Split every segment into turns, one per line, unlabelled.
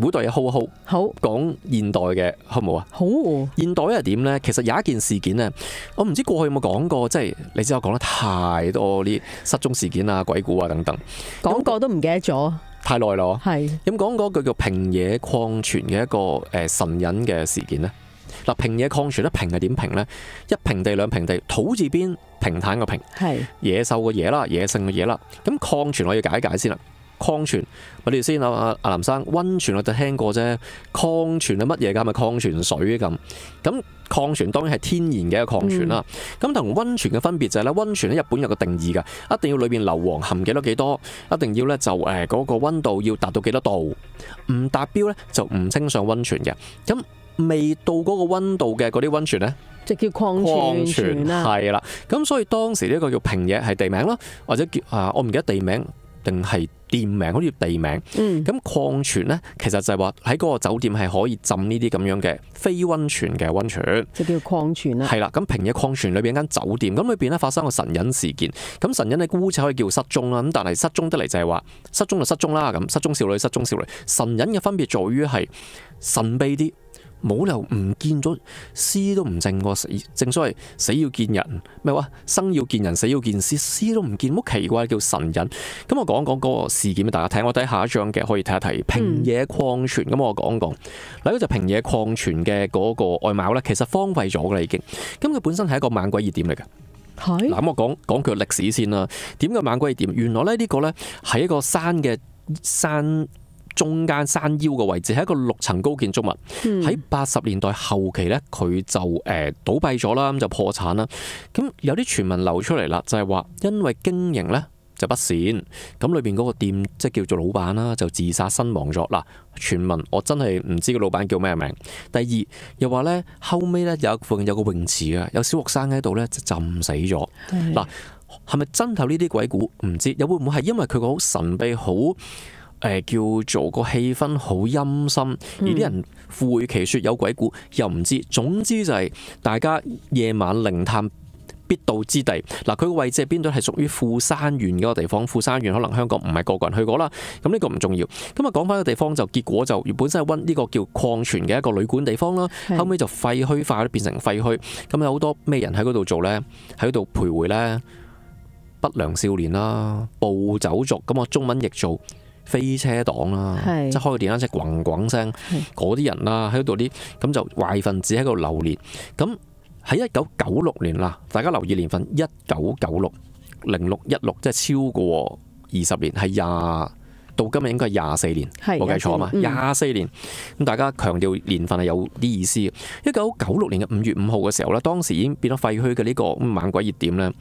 每代嘢好好講現代嘅好唔好啊？好現代系點呢？其實有一件事件呢，我唔知過去有冇講過，即系你知我講得太多啲失蹤事件啊、鬼故啊等等，講過都唔記得咗，太耐咯。係咁講嗰句叫平野礦泉嘅一個诶神隱嘅事件呢？嗱，平野礦泉咧，平系點平呢？一平地兩平地，土字邊平坦個平，係野獸個野啦，野性嘅野啦。咁礦泉我要解一解先啦。礦泉，我哋先啊！阿林生，温泉我就聽過啫。礦泉係乜嘢㗎？係咪礦泉水咁？咁礦泉當然係天然嘅礦泉啦。咁同温泉嘅分別就係咧，温泉喺日本有個定義㗎，一定要裏面硫磺含幾多幾多，一定要咧就誒嗰個温度要達到幾多度，唔達標咧就唔稱上温泉嘅。咁未到嗰個温度嘅嗰啲温泉咧，
就叫礦泉啦。
係啦，咁所以當時呢個叫平野係地名啦，或者叫啊，我唔記得地名。定系店名，好似地名。咁礦泉咧，其實就係話喺嗰個酒店係可以浸呢啲咁樣嘅非温泉嘅温泉。即叫礦泉啦。係啦，咁平野礦泉裏邊間酒店，咁裏邊咧發生個神隱事件。咁神隱你姑且可以叫失蹤啦。咁但係失蹤得嚟就係話失蹤就失蹤啦。咁失蹤少女，失蹤少女。神隱嘅分別在於係神秘啲。冇由唔见咗尸都唔正，正所谓死要见人，咩话生要见人，死要见尸，尸都唔见，好奇怪叫神人？咁我讲讲嗰个事件俾大家听我睇下一张嘅可以睇一睇平野矿泉。咁我讲讲，嗱呢就平野矿泉嘅嗰个外貌咧，其实荒废咗啦已经。咁佢本身系一个猛鬼热点嚟嘅。系嗱咁我讲讲佢历史先啦。点嘅猛鬼热点？原来咧呢个咧系一个山嘅山。中間山腰嘅位置係一個六層高建築物，喺八十年代後期咧，佢就誒倒閉咗啦，咁就破產啦。咁有啲傳聞流出嚟啦，就係話因為經營咧就不善，咁裏边嗰個店即叫做老闆啦，就自殺身亡咗。嗱，傳聞我真係唔知個老闆叫咩名。第二又話呢，後尾呢有附近有個泳池啊，有小學生喺度呢就浸死咗。嗱，係咪真頭呢啲鬼故唔知？又會唔會係因為佢個好神秘好？誒叫做個氣氛好陰森，而啲人附會其说有鬼故，又唔知。總之就係大家夜晚靈探必到之地。嗱，佢個位置係邊度？係屬於富山縣嗰個地方。富山縣可能香港唔係個個人去過啦。咁呢個唔重要。咁啊講翻個地方就結果就本身係温呢個叫礦泉嘅一個旅館地方啦。後尾就廢墟化變成廢墟。咁有好多咩人喺嗰度做呢？喺度徘徊呢？不良少年啦、暴走族。咁我中文譯做。飛車黨啦，即係開個電單車轟轟聲，嗰啲人啦喺度啲咁就壞分子喺度流連。咁喺一九九六年啦，大家留意年份一九九六零六一六，即係超過二十年，係廿。到今日應該係廿四年，冇計錯啊嘛！廿四年，咁大家強調年份係有啲意思嘅。一九九六年嘅五月五號嘅時候咧，當時已經變咗廢墟嘅呢個猛鬼熱點咧，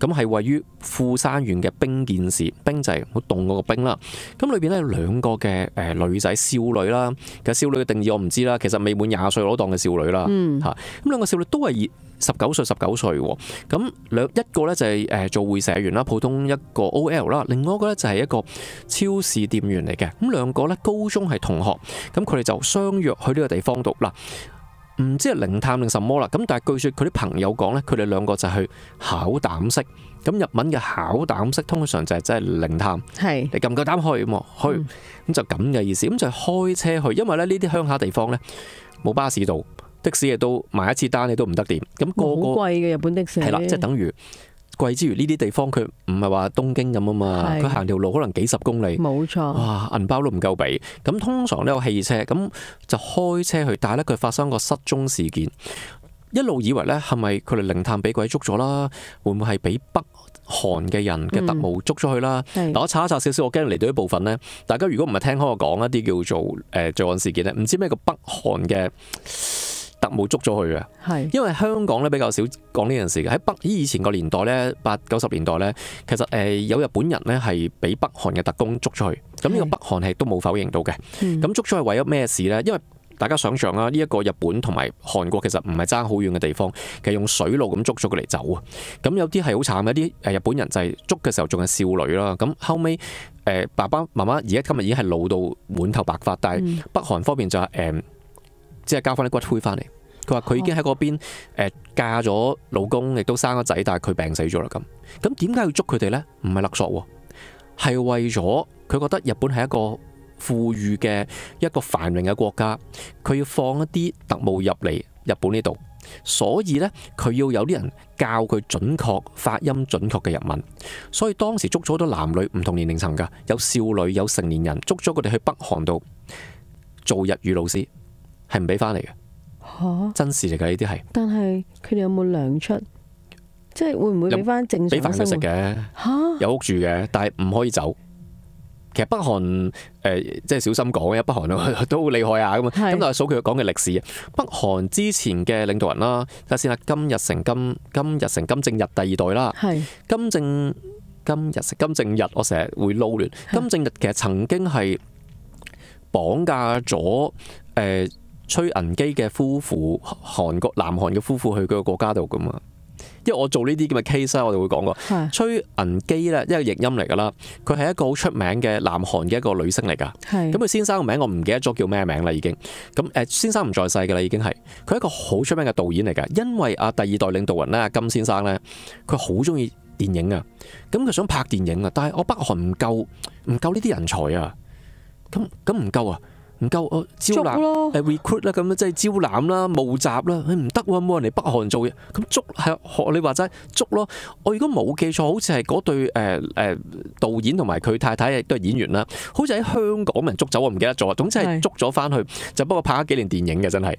咁係位於富山縣嘅兵建市，冰就係好凍嗰個冰啦。咁裏邊咧有兩個嘅誒女仔少女啦，其少女嘅定義我唔知啦，其實未滿廿歲攞當嘅少女啦，嚇咁兩個少女都係熱。十九歲十九歲喎，咁兩一個咧就係誒做會社員啦，普通一個 OL 啦，另外一個咧就係一個超市店員嚟嘅，咁兩個咧高中係同學，咁佢哋就相約去呢個地方讀，啦。唔知係零探定什麼啦，咁但係據说佢啲朋友講咧，佢哋兩個就去考膽识。咁日文嘅考膽识通常就係即係零探，系你够唔够膽去，去咁就咁嘅意思，咁就開車去，因為咧呢啲鄉下地方咧冇巴士到。的士亦都買一次單，你都唔得掂。咁個個好貴
嘅日本的士係啦，即係等
於貴之餘，呢啲地方佢唔係話東京咁啊嘛。佢行條路可能幾十公里，冇錯哇，銀包都唔夠俾。咁通常呢有汽車咁就開車去，但系咧佢發生個失蹤事件，一路以為咧係咪佢哋靈探俾鬼捉咗啦？會唔會係俾北韓嘅人嘅特務捉咗去啦？嗱，我查一查少少，我驚嚟到一部分咧，大家如果唔係聽開我講一啲叫做誒罪案事件咧，唔知咩叫北韓嘅。特務捉咗佢嘅，因為香港咧比較少講呢件事嘅。喺北以以前個年代咧，八九十年代咧，其實誒有日本人咧係俾北韓嘅特工捉出去。咁呢個北韓係都冇否認到嘅。咁捉出去為咗咩事咧？因為大家想象啦，呢一個日本同埋韓國其實唔係爭好遠嘅地方，其實用水路咁捉咗佢嚟走啊。咁有啲係好慘嘅，啲誒日本人就係捉嘅時候仲係少女啦。咁後尾。誒爸爸媽媽而家今日已經係老到滿頭白髮，但係北韓方面就係誒。即係交翻啲骨灰翻嚟，佢話佢已經喺嗰邊嫁咗老公，亦都生咗仔，但係佢病死咗啦。咁咁點解要捉佢哋呢？唔係勒索喎，係為咗佢覺得日本係一個富裕嘅一個繁榮嘅國家，佢要放一啲特務入嚟日本呢度，所以呢，佢要有啲人教佢準確發音、準確嘅日文，所以當時捉咗好多男女唔同年齡層㗎，有少女有成年人，捉咗佢哋去北韓度做日語老師。系唔俾翻嚟
嘅，
真事嚟嘅呢啲系。
但系佢哋有冇粮出？即系會唔會俾翻正常俾饭佢食
嘅，有屋住嘅，但系唔可以走。其實北韓誒，即係小心講嘅，北韓 都好厲害啊咁啊。咁系數佢講嘅歷史北韓之前嘅領導人啦，睇下先啦。金日成、金金日成、金正日第二代啦。系金正金日成、金正日，我成日會撈亂。金正日其實曾經係綁架咗誒。崔銀基嘅夫婦，韓國南韓嘅夫婦去佢個國家度噶嘛？因為我做呢啲咁嘅 case 咧，我哋會講過，崔銀基咧一個譯音嚟噶啦，佢係一個好出名嘅南韓嘅一個女星嚟噶。咁佢先生嘅名我唔記得咗叫咩名啦，已經。咁誒，先生唔在世噶啦，已經係。佢係一個好出名嘅導演嚟噶，因為阿第二代領導人咧，金先生咧，佢好中意電影啊。咁佢想拍電影啊，但係我北韓唔夠，唔夠呢啲人才啊。咁咁唔夠啊！唔夠我招攬，誒 recruit 啦咁即係招攬啦、募集啦，佢唔得喎，冇人嚟北韓做嘢，咁捉係學你話齋捉咯。我如果冇記錯，好似係嗰對誒誒導演同埋佢太太都係演員啦，好似喺香港人捉走，我唔記得咗。總之係捉咗翻去，就不過拍咗幾年電影嘅，真係。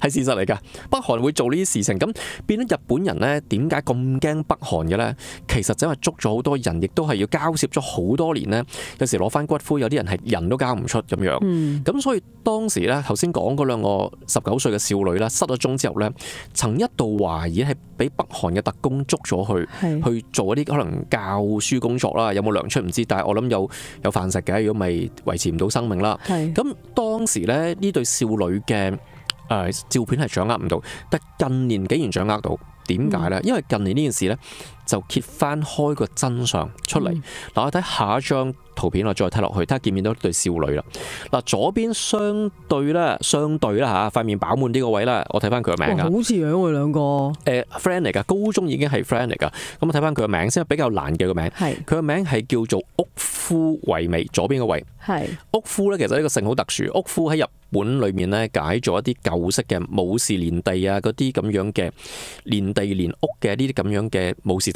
係事實嚟㗎，北韓會做呢啲事情咁變咗。日本人呢？點解咁驚北韓嘅呢？其實就係捉咗好多人，亦都係要交涉咗好多年呢。有時攞翻骨灰，有啲人係人都交唔出咁樣。咁所以當時呢，頭先講嗰兩個十九歲嘅少女啦，失咗蹤之後呢，曾一度懷疑係俾北韓嘅特工捉咗去去做一啲可能教書工作啦。有冇粮出唔知，但係我諗有有飯食嘅，如果咪維持唔到生命啦。咁當時呢，呢對少女嘅。誒照片係掌握唔到，但近年竟然掌握到，點解呢？因為近年呢件事呢。就揭翻開個真相出嚟嗱，我睇下一張圖片啦，再睇落去，睇下見唔見到對少女啦？嗱，左邊相對咧，相對啦吓，塊面飽滿啲個位啦，我睇翻佢個名噶，好
似樣啊兩個誒
friend 嚟㗎，高中已經係 friend 嚟㗎，咁我睇翻佢個名先，比較難嘅個名，系佢個名係叫做屋夫惠美，左邊個位系屋夫咧，其實呢個姓好特殊，屋夫喺日本裏面咧解咗一啲舊式嘅武士連地啊，嗰啲咁樣嘅連地連屋嘅呢啲咁樣嘅武士。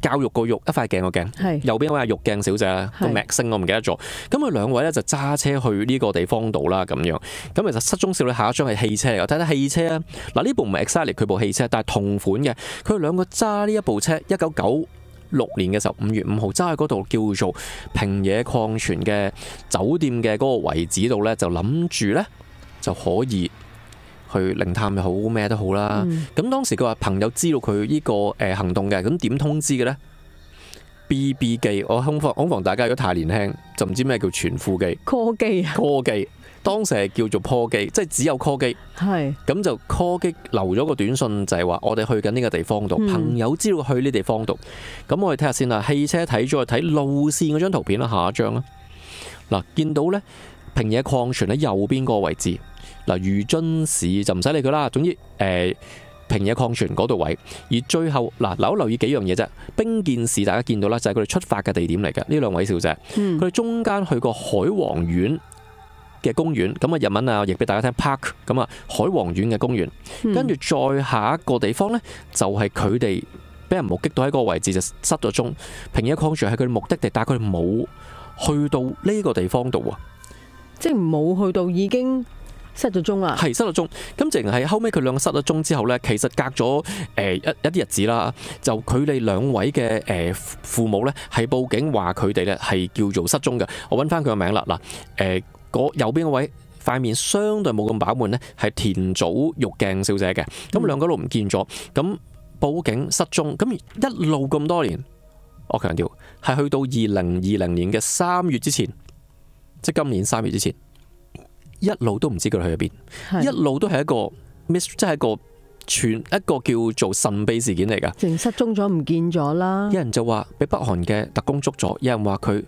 教育個玉一塊鏡個鏡，右邊嗰位啊玉鏡小姐啦，個名聲我唔記得咗。咁佢兩位咧就揸車去呢個地方度啦，咁樣咁其實失蹤少女下一張係汽車嘅，睇睇汽車啊嗱，呢部唔係 exactly 佢部汽車，但係同款嘅。佢哋兩個揸呢一部車，一九九六年嘅時候五月五號揸喺嗰度叫做平野礦泉嘅酒店嘅嗰個位置度咧，就諗住咧就可以。去靈探又好咩都好啦。咁當時佢話朋友知道佢呢個誒行動嘅，咁點通知嘅呢 b b 機，我恐慌，恐防大家如果太年輕，就唔知咩叫全副機。科技科技，啊。c 當時係叫做 call 機，即係只有 call 機。係。咁就 call 機留咗個短信，就係話我哋去緊呢個地方度。朋友知道去呢地方度。咁我哋睇下先啦。汽車睇咗睇路線嗰張圖片啦，下一張啦。嗱，見到呢平野礦泉喺右邊個位置。嗱，如津市就唔使理佢啦。總之，誒平野礦泉嗰度位，而最後嗱，留留意幾樣嘢啫。冰見市大家見到啦，就係佢哋出發嘅地點嚟嘅呢兩位小姐。佢哋中間去過海王苑嘅公園，咁啊日文啊譯俾大家聽 park 咁啊海王苑嘅公園。跟住再下一個地方呢，就係佢哋俾人目擊到喺個位置就失咗蹤。平野礦泉係佢哋目的地，但係佢哋冇去到呢個地方度啊，
即係冇去到已經。失咗踪啦，
系失咗踪。咁，净系后尾佢两个失咗踪之后呢，其实隔咗诶一一啲日子啦，就佢哋两位嘅诶父母呢，系报警话佢哋呢系叫做失踪嘅。我揾翻佢个名啦，嗱，诶，嗰右边嗰位块面相对冇咁饱满呢系田祖玉镜小姐嘅。咁两个都唔见咗，咁报警失踪，咁一路咁多年，我强调系去到二零二零年嘅三月之前，即今年三月之前。一路都唔知佢去咗边，一路都系一个 miss，即系一个全一个叫做神秘事件嚟噶，
连失踪咗唔见咗啦。
有人就话俾北韩嘅特工捉咗，有人话佢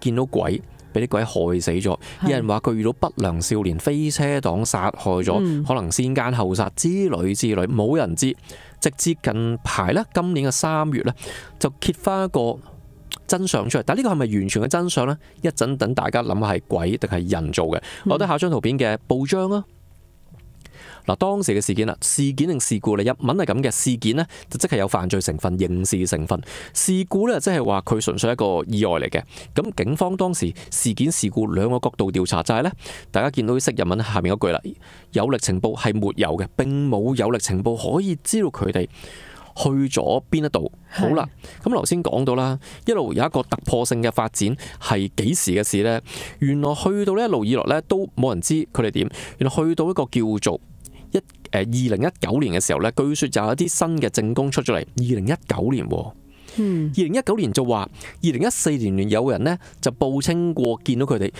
见到鬼，俾啲鬼害死咗，有人话佢遇到不良少年飞车党杀害咗，可能先奸后杀之类之类，冇人知。直至近排咧，今年嘅三月咧，就揭翻一个。真相出嚟，但呢个系咪完全嘅真相呢？一阵等大家谂下系鬼定系人造嘅。我睇下张图片嘅报章啊。嗱，当时嘅事件啦，事件定事故咧？日文系咁嘅，事件呢，就即系有犯罪成分、刑事成分；事故呢，即系话佢纯粹一个意外嚟嘅。咁警方当时事件、事故两个角度调查，就系呢，大家见到识日文下面嗰句啦，有力情报系没有嘅，并冇有力情报可以知道佢哋。去咗边一度？好啦，咁头先讲到啦，一路有一个突破性嘅发展系几时嘅事呢？原来去到呢一路以来呢，都冇人知佢哋点。原来去到一个叫做一诶二零一九年嘅时候呢，据说就有一啲新嘅政工出咗嚟。二零一九年，嗯，二零一九年就话二零一四年有人呢就报称过见到佢哋，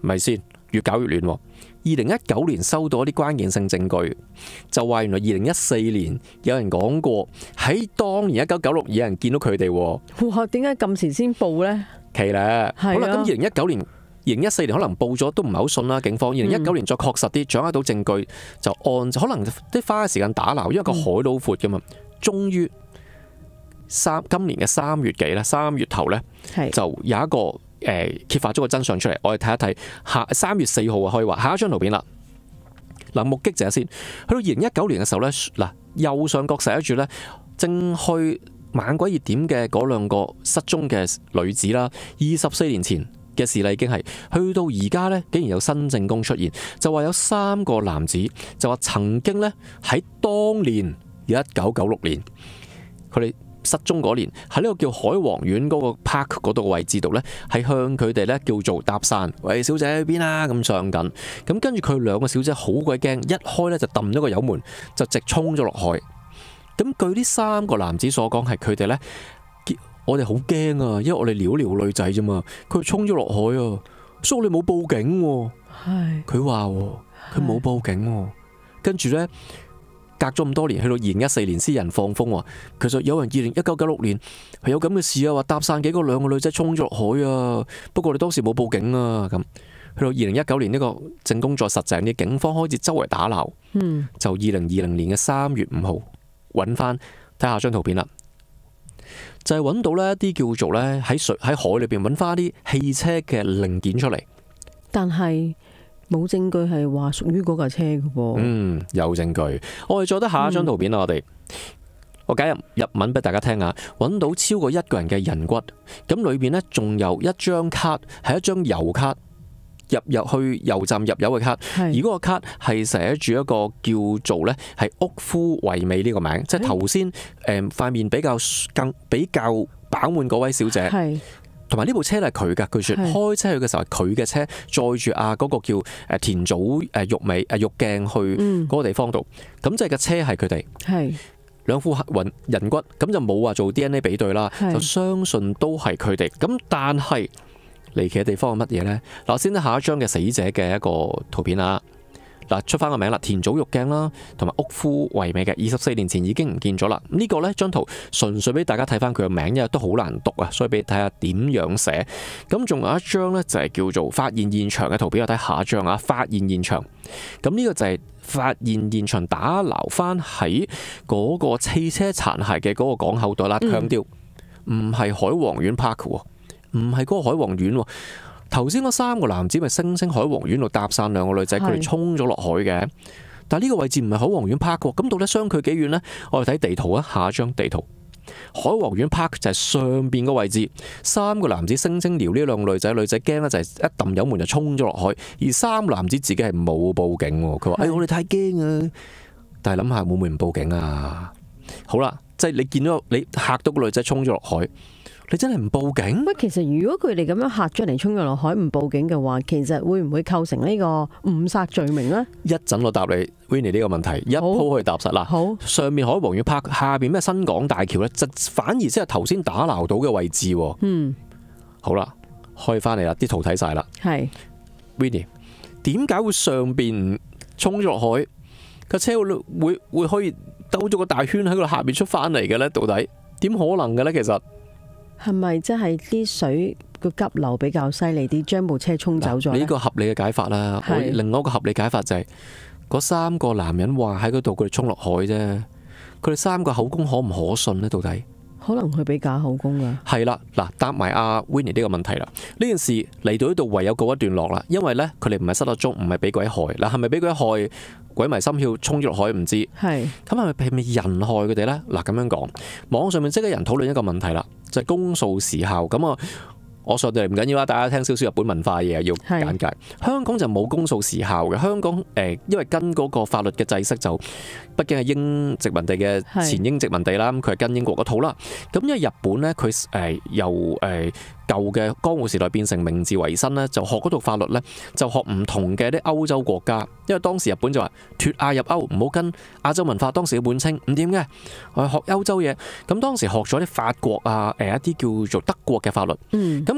咪先。越搞越亂喎！二零一九年收到一啲關鍵性證據，就話原來二零一四年有人講過，喺當年一九九六已經見到佢哋喎。
哇！點解咁遲先報呢？
奇啦，好啦。咁二零一九年、二零一四年可能報咗都唔係好信啦，警方。二零一九年再確實啲，掌握到證據就按，可能都花时時間打鬧，因為個海都闊噶嘛。終於三今年嘅三月幾咧？三月頭咧就有一個。誒揭發咗個真相出嚟，我哋睇一睇下三月四號啊，可以话下一張圖片啦。嗱目擊者先，去到二零一九年嘅時候咧，嗱右上角寫住咧正去猛鬼熱點嘅嗰兩個失蹤嘅女子啦。二十四年前嘅事例已經係去到而家咧，竟然有新證供出現，就話有三個男子就話曾經咧喺當年一九九六年佢哋。失踪嗰年喺呢个叫海王苑嗰个 park 嗰度嘅位置度呢，系向佢哋呢叫做搭讪，喂，小姐喺边啊？咁上紧，咁跟住佢两个小姐好鬼惊，一开呢就抌咗个油门，就直冲咗落海。咁据呢三个男子所讲，系佢哋呢，我哋好惊啊，因为我哋撩撩女仔啫嘛，佢冲咗落海啊，所以你冇报警，系佢话佢冇报警，跟住呢。隔咗咁多年，去到二零一四年私人放风喎，其实有人二零一九九六年系有咁嘅事啊，话搭讪几个两个女仔冲咗落海啊，不过你当时冇报警啊，咁去到二零一九年呢个正工作实际，嘅警方开始周围打捞，嗯，就二零二零年嘅三月五号，揾翻睇下张图片啦，就系揾到呢一啲叫做呢喺水喺海里边揾翻啲汽车嘅零件出嚟，
但系。冇证据系话属于嗰架车嘅噃，
嗯，有证据，我哋再得下一张图片啦，我哋我解入入文俾大家听下，揾到超过一个人嘅人骨，咁里边呢，仲有一张卡，系一张油卡，入入去油站入油嘅卡，而嗰个卡系写住一个叫做咧系屋夫唯美呢个名，即系头先诶块面比较更比较饱满嗰位小姐。同埋呢部車係佢㗎，佢説開車去嘅時候係佢嘅車載住啊嗰個叫誒田祖誒玉美誒玉鏡去嗰個地方度，咁即係個車係佢哋，兩副骨人骨，咁就冇話做 DNA 比對啦，就相信都係佢哋。咁但係離奇嘅地方係乜嘢咧？嗱，先睇下一張嘅死者嘅一個圖片啦。嗱，出翻個名啦，田祖玉鏡啦，同埋屋夫為名嘅，二十四年前已經唔見咗啦。咁呢個呢張圖純粹俾大家睇翻佢嘅名，因為都好難讀啊，所以俾睇下點樣寫。咁仲有一張呢，就係叫做發現現場嘅圖片，我睇下張啊，發現現場。咁呢個就係發現現場打撈翻喺嗰個汽車殘骸嘅嗰個港口度啦，強調唔係海王苑 park 喎，唔係嗰個海王苑喎。头先嗰三個男子咪聲聲海王院度搭散兩個女仔，佢哋衝咗落海嘅。但系呢個位置唔係海王院 park 喎，咁到底相距幾遠呢？我哋睇地圖啊，下一張地圖，海王院 park 就係上边個位置。三個男子聲聲撩呢兩女仔，女仔驚咧就係一揼油門就冲咗落海。而三男子自己係冇報警，佢話：哎，我哋太驚啊！但系諗下會唔會唔報警啊？好啦，即系你見到你嚇到個女仔冲咗落海。你真系唔报警？
喂，其实如果佢哋咁样吓咗嚟，冲咗落海，唔报警嘅话，其实会唔会构成呢个误杀罪名呢？
一阵我答你 w i n n i e 呢个问题一铺去以踏实啦。好上面海王要拍下边咩新港大桥呢？就反而即系头先打捞到嘅位置。嗯，好啦，开翻嚟啦，啲图睇晒啦。
系 w
i n n i e 点解会上边冲咗落海个车会会会可以兜咗个大圈喺佢下边出翻嚟嘅呢？到底点可能嘅呢？其实？
系咪即系啲水个急流比较犀利啲，将部车冲走咗？呢个
合理嘅解法啦。我另外一个合理解法就系，嗰三个男人话喺嗰度，佢哋冲落海啫。佢哋三个口供可唔可信呢？到底？
可能佢俾假口供噶，
系啦，嗱答埋阿 Winnie 呢个问题啦。呢件事嚟到呢度唯有告一段落啦，因为呢，佢哋唔系失咗踪，唔系俾鬼害，嗱系咪俾鬼害？鬼迷心窍冲咗落海唔知，系咁系咪系咪人害佢哋呢？嗱咁样讲，网上面即系人讨论一个问题啦，就系公诉时效咁啊。我上到嚟唔緊要啦，大家聽少少日本文化嘢要簡介。香港就冇公訴時效嘅，香港誒，因為跟嗰個法律嘅制式就畢竟係英殖民地嘅前英殖民地啦，咁佢係跟英國嗰套啦。咁因為日本咧，佢誒由誒舊嘅江户時代變成明治維新咧，就學嗰套法律咧，就學唔同嘅啲歐洲國家。因為當時日本就話脱亞入歐，唔好跟亞洲文化。當時嘅本稱唔掂嘅，我係學歐洲嘢。咁當時學咗啲法國啊，誒一啲叫做德國嘅法律。咁。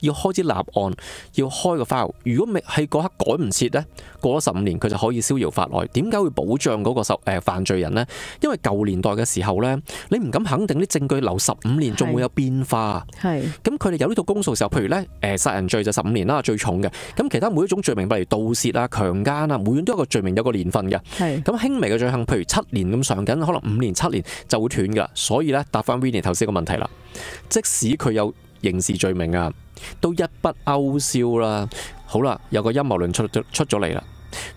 要開始立案，要開個 file。如果未喺嗰刻改唔切咧，過咗十五年佢就可以逍遙法外。點解會保障嗰個十誒犯罪人咧？因為舊年代嘅時候咧，你唔敢肯定啲證據留十五年仲會有變化。係咁，佢哋有呢套公訴時候，譬如咧誒殺人罪就十五年啦，最重嘅。咁其他每一種罪名，例如盜竊啊、強姦啊，每樣都有個罪名，有個年份嘅。咁輕微嘅罪行，譬如七年咁上緊，可能五年七年就會斷㗎。所以咧，答翻 w i n n e 頭先個問題啦。即使佢有刑事罪名啊。都一笔勾销啦。好啦，有个阴谋论出出咗嚟啦。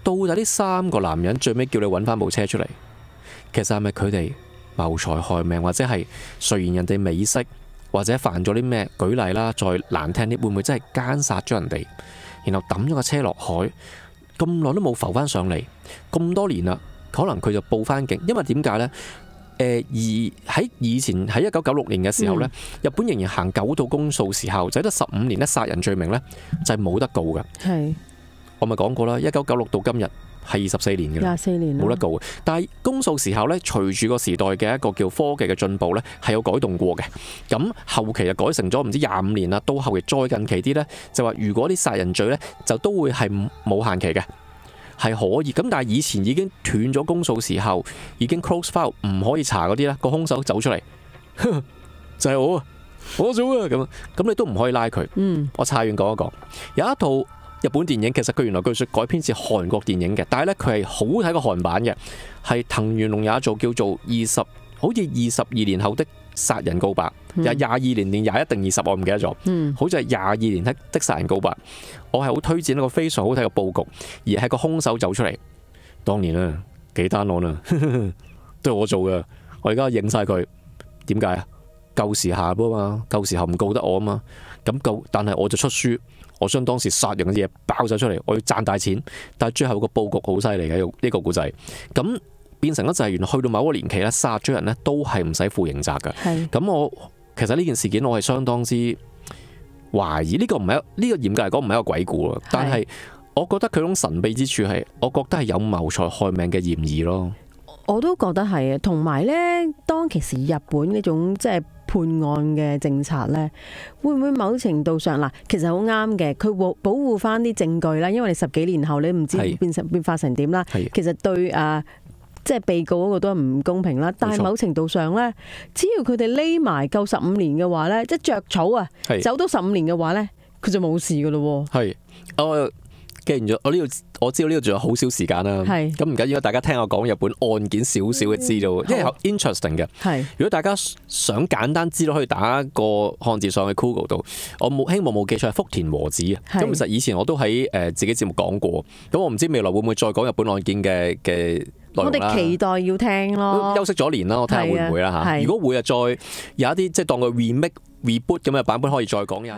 到底呢三个男人最尾叫你揾翻部车出嚟，其实系咪佢哋谋财害命，或者系虽然人哋美色，或者犯咗啲咩？举例啦，再难听啲，会唔会真系奸杀咗人哋，然后抌咗个车落海，咁耐都冇浮翻上嚟，咁多年啦，可能佢就报翻警，因为点解呢？誒而喺以前喺一九九六年嘅時候呢日本仍然行九道公訴時候，就得十五年呢殺人罪名呢就係冇得告嘅。係，我咪講過啦，一九九六到今日係二十四年
嘅，冇得
告嘅。但係公訴時候呢，隨住個時代嘅一個叫科技嘅進步呢，係有改動過嘅。咁後期就改成咗唔知廿五年啦，到後期再近期啲呢，就話如果啲殺人罪呢，就都會係冇限期嘅。系可以咁，但系以前已经断咗公诉时候，已经 close file 唔可以查嗰啲咧，个凶手走出嚟，就系我，我做啊咁，咁你都唔可以拉佢。嗯，我差完讲一讲，有一套日本电影，其实佢原来据说改编自韩国电影嘅，但系咧佢系好睇个韩版嘅，系藤原龙也做叫做二十，好似二十二年后的。杀人告白廿廿二年定廿一定二十，我唔记得咗，好似系廿二年《的杀人告白》，我系好推荐一个非常好睇嘅布局，而系个凶手走出嚟。当然啦，几单案啦，都系我做嘅，我而家影晒佢。点解啊？旧时下啊嘛，旧时候唔告得我啊嘛。咁旧，但系我就出书，我将当时杀人嘅嘢爆晒出嚟，我要赚大钱。但系最后个布局好犀利嘅呢个故仔，咁。變成咗就係原來去到某個年期咧殺咗人咧都係唔使負刑責嘅。咁，我其實呢件事件我係相當之懷疑，呢個唔係呢個嚴格嚟講唔係一個鬼故但係我覺得佢種神秘之處係，我覺得係有謀財害命嘅嫌疑咯。
我都覺得係啊，同埋咧，當其時日本呢種即係判案嘅政策咧，會唔會某程度上嗱，其實好啱嘅，佢保保護翻啲證據啦，因為你十幾年後你唔知變成變化成點啦。其實對啊。即系被告嗰个都唔公平啦，但系某程度上咧，只要佢哋匿埋够十五年嘅话咧，即系着草啊，走到十五年嘅话咧，佢就冇事噶咯。
系，我记完咗。我呢度我知道呢度仲有好少时间啦。系咁唔紧要，大家听我讲日本案件少少嘅资料，因为 interesting 嘅。系如果大家想简单知道，可以打个汉字上去 Google 度。我冇，希望冇记错，福田和子啊。咁其实以前我都喺诶自己节目讲过。咁我唔知未来会唔会再讲日本案件嘅嘅。我哋期
待要聽咯，休息咗
年啦，我睇下會唔會啦吓。如果會啊，再有一啲即係當佢 remake、reboot 咁嘅版本，可以再講下。